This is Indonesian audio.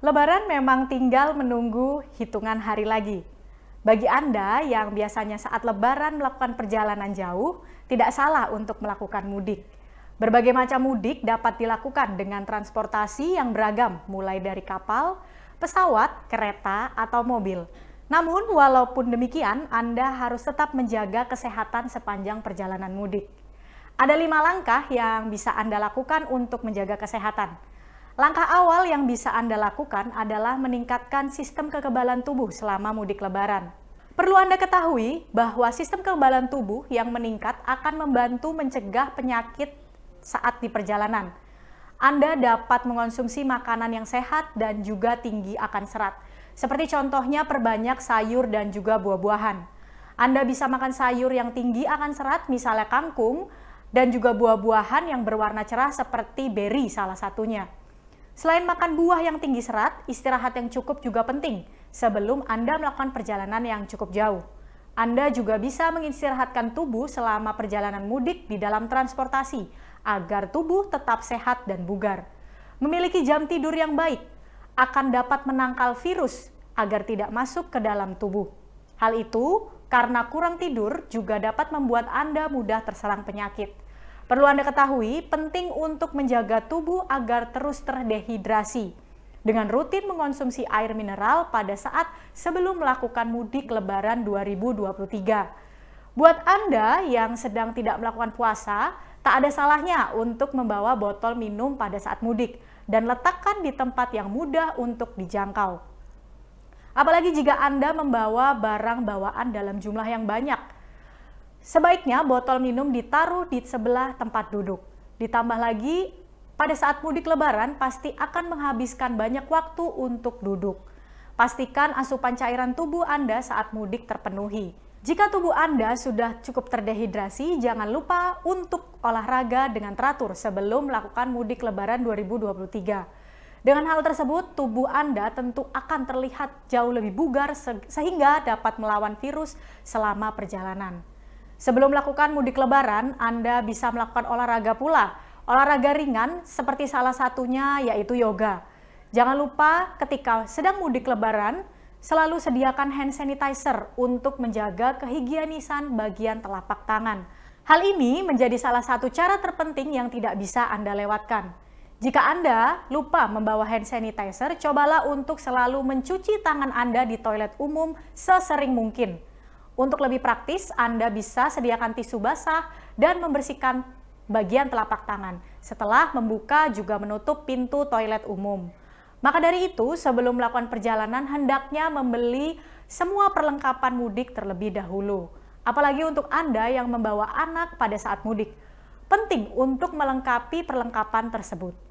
Lebaran memang tinggal menunggu hitungan hari lagi. Bagi Anda yang biasanya saat Lebaran melakukan perjalanan jauh, tidak salah untuk melakukan mudik. Berbagai macam mudik dapat dilakukan dengan transportasi yang beragam, mulai dari kapal, pesawat, kereta, atau mobil. Namun, walaupun demikian, Anda harus tetap menjaga kesehatan sepanjang perjalanan mudik. Ada lima langkah yang bisa Anda lakukan untuk menjaga kesehatan. Langkah awal yang bisa Anda lakukan adalah meningkatkan sistem kekebalan tubuh selama mudik lebaran. Perlu Anda ketahui bahwa sistem kekebalan tubuh yang meningkat akan membantu mencegah penyakit saat di perjalanan. Anda dapat mengonsumsi makanan yang sehat dan juga tinggi akan serat. Seperti contohnya perbanyak sayur dan juga buah-buahan. Anda bisa makan sayur yang tinggi akan serat misalnya kangkung dan juga buah-buahan yang berwarna cerah seperti beri salah satunya. Selain makan buah yang tinggi serat, istirahat yang cukup juga penting sebelum Anda melakukan perjalanan yang cukup jauh. Anda juga bisa mengistirahatkan tubuh selama perjalanan mudik di dalam transportasi agar tubuh tetap sehat dan bugar. Memiliki jam tidur yang baik akan dapat menangkal virus agar tidak masuk ke dalam tubuh. Hal itu karena kurang tidur juga dapat membuat Anda mudah terserang penyakit. Perlu Anda ketahui, penting untuk menjaga tubuh agar terus terdehidrasi dengan rutin mengonsumsi air mineral pada saat sebelum melakukan mudik lebaran 2023. Buat Anda yang sedang tidak melakukan puasa, tak ada salahnya untuk membawa botol minum pada saat mudik dan letakkan di tempat yang mudah untuk dijangkau. Apalagi jika Anda membawa barang bawaan dalam jumlah yang banyak, Sebaiknya botol minum ditaruh di sebelah tempat duduk. Ditambah lagi, pada saat mudik lebaran pasti akan menghabiskan banyak waktu untuk duduk. Pastikan asupan cairan tubuh Anda saat mudik terpenuhi. Jika tubuh Anda sudah cukup terdehidrasi, jangan lupa untuk olahraga dengan teratur sebelum melakukan mudik lebaran 2023. Dengan hal tersebut, tubuh Anda tentu akan terlihat jauh lebih bugar sehingga dapat melawan virus selama perjalanan. Sebelum melakukan mudik lebaran, Anda bisa melakukan olahraga pula. Olahraga ringan seperti salah satunya yaitu yoga. Jangan lupa ketika sedang mudik lebaran, selalu sediakan hand sanitizer untuk menjaga kehigienisan bagian telapak tangan. Hal ini menjadi salah satu cara terpenting yang tidak bisa Anda lewatkan. Jika Anda lupa membawa hand sanitizer, cobalah untuk selalu mencuci tangan Anda di toilet umum sesering mungkin. Untuk lebih praktis, Anda bisa sediakan tisu basah dan membersihkan bagian telapak tangan setelah membuka juga menutup pintu toilet umum. Maka dari itu, sebelum melakukan perjalanan, hendaknya membeli semua perlengkapan mudik terlebih dahulu. Apalagi untuk Anda yang membawa anak pada saat mudik. Penting untuk melengkapi perlengkapan tersebut.